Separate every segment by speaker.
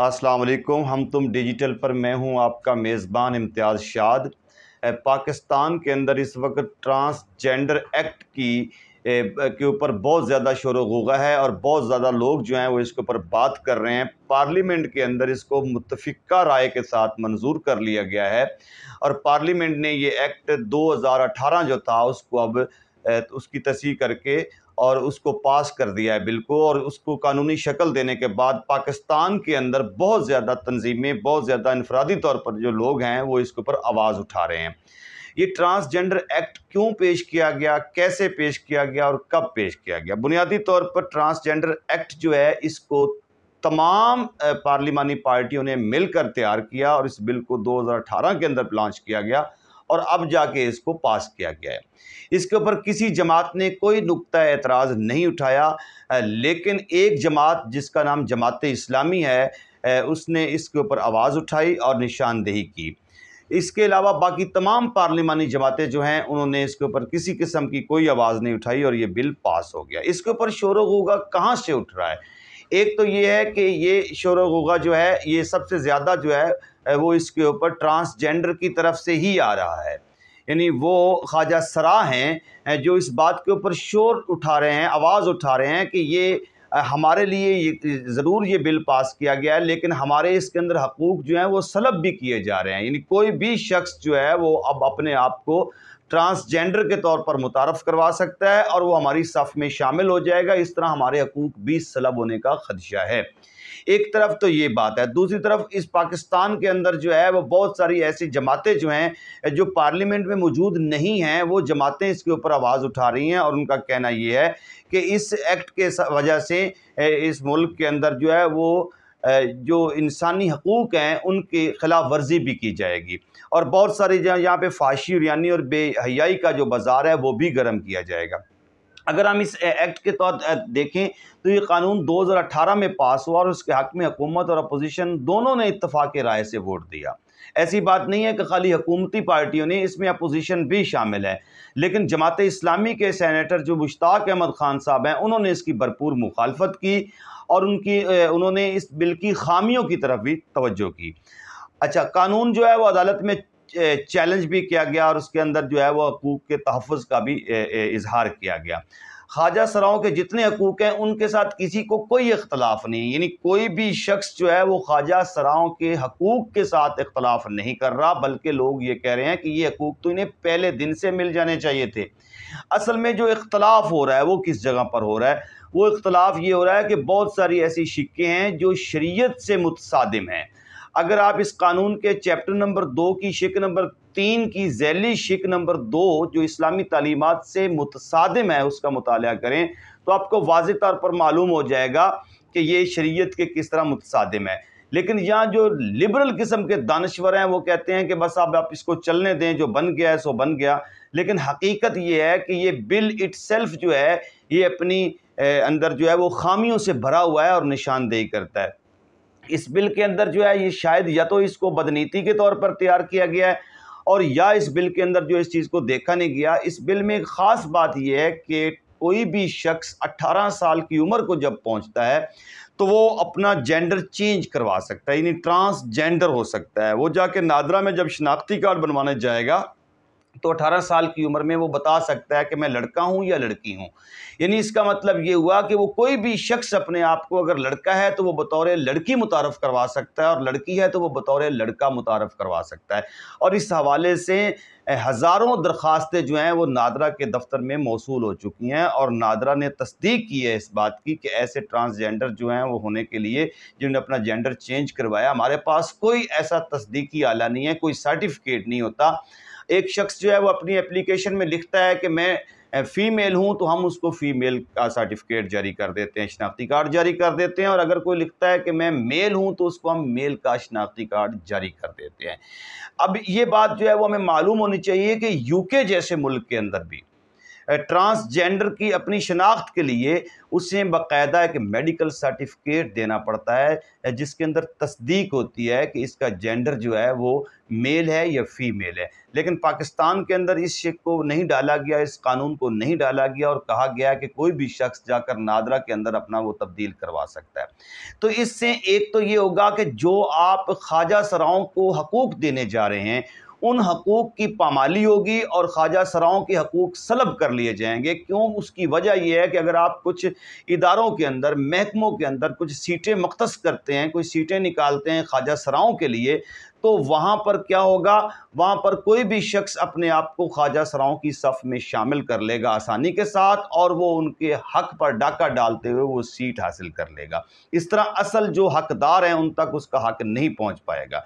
Speaker 1: असलकुम हम तुम डिजिटल पर मैं हूं आपका मेज़बान इम्तियाज़ शाद पाकिस्तान के अंदर इस वक्त ट्रांसजेंडर एक्ट की के ऊपर बहुत ज़्यादा शोर वगा है और बहुत ज़्यादा लोग जो हैं वो इसके ऊपर बात कर रहे हैं पार्लियामेंट के अंदर इसको मुतफ़ा राय के साथ मंजूर कर लिया गया है और पार्लियामेंट ने ये एक्ट 2018 जो था उसको अब तो उसकी तस्ह करके और उसको पास कर दिया है बिल को और उसको कानूनी शक्ल देने के बाद पाकिस्तान के अंदर बहुत ज़्यादा तंजीमें बहुत ज़्यादा इनफरादी तौर पर जो लोग हैं वो इसके ऊपर आवाज़ उठा रहे हैं ये ट्रांसजेंडर एक्ट क्यों पेश किया गया कैसे पेश किया गया और कब पेश किया गया बुनियादी तौर पर ट्रांसजेंडर एक्ट जो है इसको तमाम पार्लिमानी पार्टियों ने मिलकर तैयार किया और इस बिल को 2018 के अंदर लॉन्च किया गया और अब जाके इसको पास किया गया है इसके ऊपर किसी जमात ने कोई नुकता एतराज़ नहीं उठाया लेकिन एक जमात जिसका नाम जमात इस्लामी है उसने इसके ऊपर आवाज़ उठाई और निशानदेही की इसके अलावा बाकी तमाम पार्लिमानी जमातें जो हैं उन्होंने इसके ऊपर किसी किस्म की कोई आवाज़ नहीं उठाई और ये बिल पास हो गया इसके ऊपर शोर होगा कहाँ से उठ रहा है एक तो ये है कि ये शोर होगा जो है ये सबसे ज़्यादा जो है वो इसके ऊपर ट्रांसजेंडर की तरफ से ही आ रहा है यानी वो ख्वाजा सरा हैं जो इस बात के ऊपर शोर उठा रहे हैं आवाज़ उठा रहे हैं कि ये हमारे लिए ये ज़रूर ये बिल पास किया गया है लेकिन हमारे इसके अंदर हकूक़ जो हैं वो सलब भी किए जा रहे हैं यानी कोई भी शख्स जो है वो अब अपने आप को ट्रांसजेंडर के तौर पर मुतारफ़ करवा सकता है और वो हमारी सफ़ में शामिल हो जाएगा इस तरह हमारे हकूक भी सलब होने का खदशा है एक तरफ तो ये बात है दूसरी तरफ इस पाकिस्तान के अंदर जो है वो बहुत सारी ऐसी जमातें जो हैं जो पार्लियामेंट में मौजूद नहीं हैं वो जमातें इसके ऊपर आवाज़ उठा रही हैं और उनका कहना ये है कि इस एक्ट के वजह से इस मुल्क के अंदर जो है वो जो इंसानी हकूक़ हैं उनके ख़िलाफ़ वर्जी भी की जाएगी और बहुत सारे जहाँ यहाँ पर फाशी यानी और बेहयाई का जो बाज़ार है वो भी गर्म किया जाएगा अगर हम इस एक्ट के तौर देखें तो ये कानून 2018 में पास हुआ और उसके हक में हुकूमत और अपोजिशन दोनों ने इतफाक़ राय से वोट दिया ऐसी बात नहीं है कि खाली हकूमती पार्टियों ने इसमें अपोजिशन भी शामिल है लेकिन जमात इस्लामी के सैनटर जो मुश्ताक अहमद खान साहब हैं उन्होंने इसकी भरपूर मुखालफत की और उनकी उन्होंने इस बिल की खामियों की तरफ भी तोज्जो की अच्छा कानून जो है वो अदालत में चैलेंज भी किया गया और उसके अंदर जो है वह हकूक़ के तहफ़ का भी इजहार किया गया ख्वाजा सराओं के जितने हकूक़ हैं उनके साथ किसी को कोई इख्तलाफ नहीं यानी कोई भी शख्स जो है वो ख्वाजा सराओं के हकूक़ के साथ इख्तलाफ नहीं कर रहा बल्कि लोग ये कह रहे हैं कि ये हकूक़ तो इन्हें पहले दिन से मिल जाने चाहिए थे असल में जो इख्तलाफ हो रहा है वो किस जगह पर हो रहा है वो इख्तलाफ ये हो रहा है कि बहुत सारी ऐसी शिक्के हैं जो शरीय से मुतसादम हैं अगर आप इस कानून के चैप्टर नंबर दो की शिक नंबर तीन की जैली शिक नंबर दो जो इस्लामी तलीमत से मुतसादम है उसका मुताल करें तो आपको वाज तौर पर मालूम हो जाएगा कि ये शरीयत के किस तरह मुतसादम है लेकिन यहाँ जो लिबरल किस्म के दानश्वर हैं वो कहते हैं कि बस आप आप इसको चलने दें जो बन गया है सो बन गया लेकिन हकीकत ये है कि ये बिल इट जो है ये अपनी अंदर जो है वो खामियों से भरा हुआ है और निशानदेही करता है इस बिल के अंदर जो है ये शायद या तो इसको बदनीति के तौर पर तैयार किया गया है और या इस बिल के अंदर जो इस चीज़ को देखा नहीं गया इस बिल में एक ख़ास बात यह है कि कोई भी शख्स 18 साल की उम्र को जब पहुंचता है तो वो अपना जेंडर चेंज करवा सकता है यानी ट्रांसजेंडर हो सकता है वो जाके नादरा में जब शनाख्ती कार्ड बनवाने जाएगा तो 18 साल की उम्र में वो बता सकता है कि मैं लड़का हूँ या लड़की हूँ यानी इसका मतलब ये हुआ कि वो कोई भी शख्स अपने आप को अगर लड़का है तो वो बतौर लड़की मुतारफ़ करवा सकता है और लड़की है तो वो बतौर लड़का मुतारफ़ करवा सकता है और इस हवाले से हज़ारों दरख्वास्तें जो हैं वो नादरा के दफ्तर में मौसू हो चुकी हैं और नादरा ने तस्दीक की है इस बात की कि ऐसे ट्रांसजेंडर जो हैं वो होने के लिए जिन्होंने अपना जेंडर चेंज करवाया हमारे पास कोई ऐसा तस्दीकी आला नहीं है कोई सर्टिफिकेट नहीं होता एक शख्स जो है वो अपनी एप्लीकेशन में लिखता है कि मैं फ़ीमेल हूँ तो हम उसको फ़ीमेल का सर्टिफिकेट जारी कर देते हैं शनाख्ती कार्ड जारी कर देते हैं और अगर कोई लिखता है कि मैं मेल हूँ तो उसको हम मेल का शनाख्ती कार्ड जारी कर देते हैं अब ये बात जो है वो हमें मालूम होनी चाहिए कि यूके जैसे मुल्क के अंदर भी ट्रांसजेंडर की अपनी शनाख्त के लिए उसे बाकायदा एक मेडिकल सर्टिफिकेट देना पड़ता है जिसके अंदर तस्दीक होती है कि इसका जेंडर जो है वो मेल है या फीमेल है लेकिन पाकिस्तान के अंदर इस शेख को नहीं डाला गया इस कानून को नहीं डाला गया और कहा गया कि कोई भी शख्स जाकर नादरा के अंदर अपना वो तब्दील करवा सकता है तो इससे एक तो ये होगा कि जो आप ख्वाजा सराओं को हकूक देने जा रहे हैं उन हकूक़ की पामाली होगी और ख्वाजा सराओं के हकूक़ सलब कर लिए जाएंगे क्यों उसकी वजह यह है कि अगर आप कुछ इदारों के अंदर महकमों के अंदर कुछ सीटें मख्तस करते हैं कुछ सीटें निकालते हैं ख्वाजा सराओं के लिए तो वहां पर क्या होगा वहां पर कोई भी शख्स अपने आप को ख्वाजा सराओं की सफ़ में शामिल कर लेगा आसानी के साथ और वो उनके हक पर डाका डालते हुए वो सीट हासिल कर लेगा इस तरह असल जो हकदार हैं उन तक उसका हक नहीं पहुँच पाएगा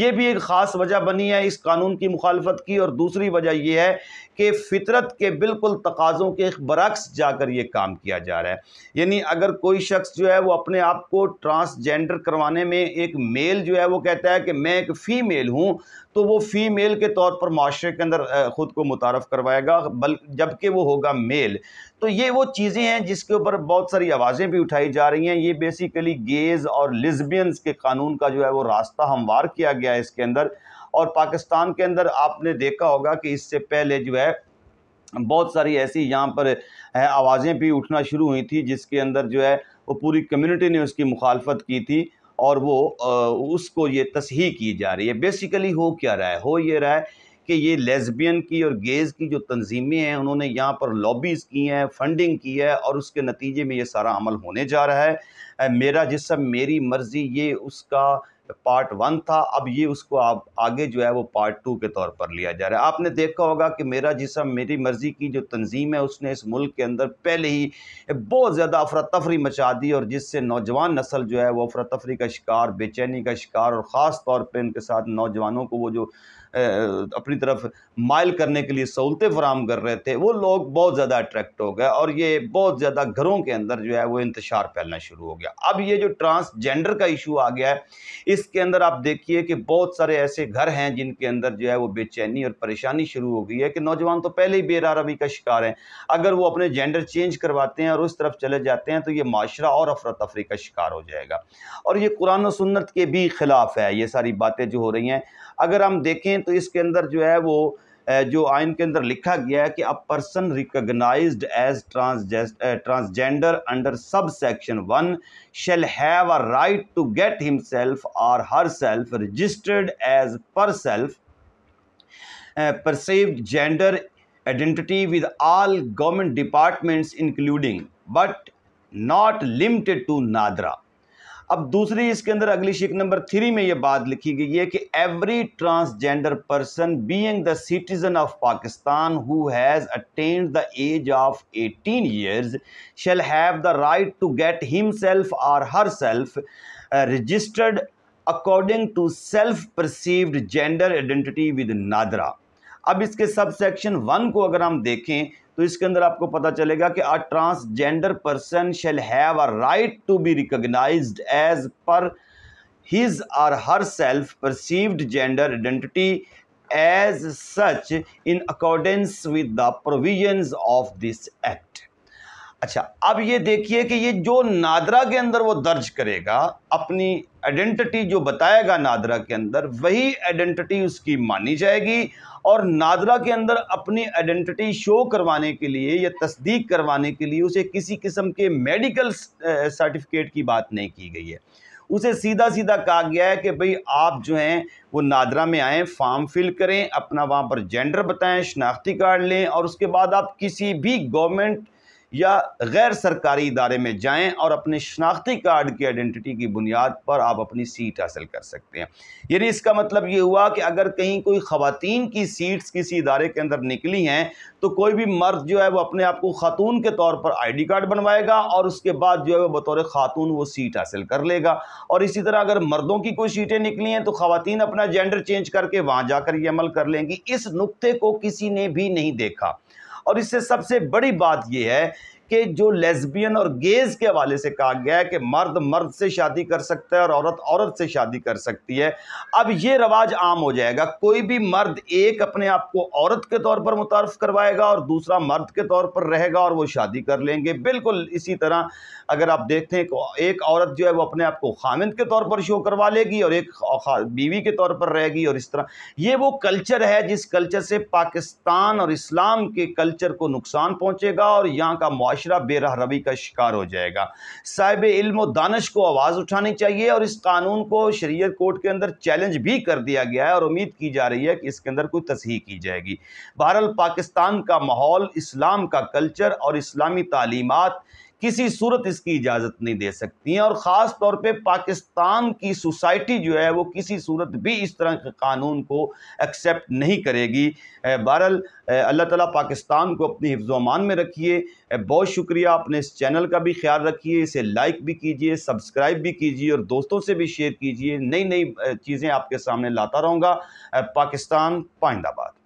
Speaker 1: ये भी एक ख़ास वजह बनी है इस कानून की मुखालफत की और दूसरी वजह यह है कि फ़ितरत के बिल्कुल तकाज़ों के बरक्स जाकर यह काम किया जा रहा है यानी अगर कोई शख्स जो है वो अपने आप को ट्रांसजेंडर करवाने में एक मेल जो है वो कहता है कि मैं एक फ़ीमेल हूँ तो वो फ़ीमेल के तौर पर माशरे के अंदर ख़ुद को मुतारफ़ करवाएगा बल जबकि वो होगा मेल तो ये वो चीज़ें हैं जिसके ऊपर बहुत सारी आवाज़ें भी उठाई जा रही हैं ये बेसिकली गेज़ और लिजबियंस के कानून का जो है वो रास्ता हमवार किया गया है इसके अंदर और पाकिस्तान के अंदर आपने देखा होगा कि इससे पहले जो है बहुत सारी ऐसी यहाँ पर आवाज़ें भी उठना शुरू हुई थी जिसके अंदर जो है वो पूरी कम्युनिटी ने उसकी मुखालफत की थी और वो उसको ये तस्ही की जा रही है बेसिकली हो क्या रहा है हो ये रहा है कि ये लेस्बियन की और गेज़ की जो तंजीमें हैं उन्होंने यहाँ पर लॉबीज़ की हैं फंडिंग की है और उसके नतीजे में ये सारा अमल होने जा रहा है मेरा जिसम मेरी मर्ज़ी ये उसका पार्ट वन था अब ये उसको आप आगे जो है वो पार्ट टू के तौर पर लिया जा रहा है आपने देखा होगा कि मेरा जिसम मेरी मर्ज़ी की जो तंजीम है उसने इस मुल्क के अंदर पहले ही बहुत ज़्यादा अफरा तफरी मचा दी और जिससे नौजवान नस्ल जो है वो अफरा तफरी का शिकार बेचैनी का शिकार और ख़ास तौर पर इनके साथ नौजवानों को वो जो अपनी तरफ माइल करने के लिए सहूलतें फराम कर रहे थे वो लोग बहुत ज़्यादा अट्रैक्ट हो गए और ये बहुत ज़्यादा घरों के अंदर जो है वो इंतशार फैलना शुरू हो गया अब ये जो ट्रांसजेंडर का इशू आ गया है इसके अंदर आप देखिए कि बहुत सारे ऐसे घर हैं जिनके अंदर जो है वो बेचैनी और परेशानी शुरू हो गई है कि नौजवान तो पहले ही बेरारवी का शिकार हैं अगर वो अपने जेंडर चेंज करवाते हैं और उस तरफ चले जाते हैं तो ये माशरा और अफरा तफरी का शिकार हो जाएगा और ये कुरान सुन्नत के भी खिलाफ है ये सारी बातें जो हो रही हैं अगर हम देखें हैं तो इसके अंदर जो है वो जो आइन के अंदर लिखा गया है कि a person recognised as transgender under sub section one shall have a right to get himself or herself registered as per self perceived gender identity with all government departments including but not limited to NADRA अब दूसरी इसके अंदर अगली शिक number three में ये बात लिखी गई है कि every transgender person being the citizen of Pakistan who has attained the age of 18 years shall have the right to get himself or herself registered according to self perceived gender identity with NADRA अब इसके सब section one को अगर हम देखें तो इसके अंदर आपको पता चलेगा कि a transgender person shall have a right to be recognised as per his or herself perceived gender identity as such in accordance with the provision of this act अच्छा अब ये देखिए कि ये जो नादरा के अंदर वो दर्ज करेगा अपनी आइडेंटिटी जो बताएगा नादरा के अंदर वही आइडेंटिटी उसकी मानी जाएगी और नादरा के अंदर अपनी आइडेंटिटी शो करवाने के लिए या तस्दीक करवाने के लिए उसे किसी किस्म के मेडिकल सर्टिफिकेट की बात नहीं की गई है उसे सीधा सीधा कहा गया है कि भाई आप जो हैं वो नादरा में आएँ फॉर्म फिल करें अपना वहाँ पर जेंडर बताएं शनाख्ती कार्ड लें और उसके बाद आप किसी भी गवर्नमेंट या गैर सरकारी इदारे में जाएं और अपने शनाख्ती कार्ड की आइडेंटिटी की बुनियाद पर आप अपनी सीट हासिल कर सकते हैं यानी इसका मतलब ये हुआ कि अगर कहीं कोई ख़वान की सीट्स किसी इदारे के अंदर निकली हैं तो कोई भी मर्द जो है वो अपने आप को खातून के तौर पर आईडी कार्ड बनवाएगा और उसके बाद जो है वह बतौर खातून वो सीट हासिल कर लेगा और इसी तरह अगर मर्दों की कोई सीटें निकली हैं तो खातन अपना जेंडर चेंज करके वहाँ जाकर ये अमल कर लेंगी इस नुकते को किसी ने भी नहीं देखा और इससे सबसे बड़ी बात यह है कि जो लेस्बियन और गेज के हवाले से कहा गया है कि मर्द मर्द से शादी कर सकता है और औरत औरत से शादी कर सकती है अब ये रवाज आम हो जाएगा कोई भी मर्द एक अपने आप को औरत के तौर पर मुतारफ़ करवाएगा और दूसरा मर्द के तौर पर रहेगा और वो शादी कर लेंगे बिल्कुल इसी तरह अगर आप देखते हैं एक औरत जो है वो अपने आप को खामिद के तौर पर शो करवा लेगी और एक बीवी के तौर पर रहेगी और इस तरह ये वो कल्चर है जिस कल्चर से पाकिस्तान और इस्लाम के कल्चर को नुकसान पहुँचेगा और यहाँ का माशरा बेरह का शिकार हो जाएगा साहिब इल्म दानश को आवाज़ उठानी चाहिए और इस कानून को शरीय कोर्ट के अंदर चैलेंज भी कर दिया गया है और उम्मीद की जा रही है कि इसके अंदर कोई तस्ही की जाएगी बहरहाल पाकिस्तान का माहौल इस्लाम का कल्चर और इस्लामी तालीमत किसी सूरत इसकी इजाज़त नहीं दे सकती हैं और ख़ास तौर पे पाकिस्तान की सोसाइटी जो है वो किसी सूरत भी इस तरह के कानून को एक्सेप्ट नहीं करेगी बहरल अल्लाह ताला पाकिस्तान को अपनी हिफ्जमान में रखिए बहुत शुक्रिया अपने इस चैनल का भी ख्याल रखिए इसे लाइक भी कीजिए सब्सक्राइब भी कीजिए और दोस्तों से भी शेयर कीजिए नई नई चीज़ें आपके सामने लाता रहूँगा पाकिस्तान पाइंदाबाद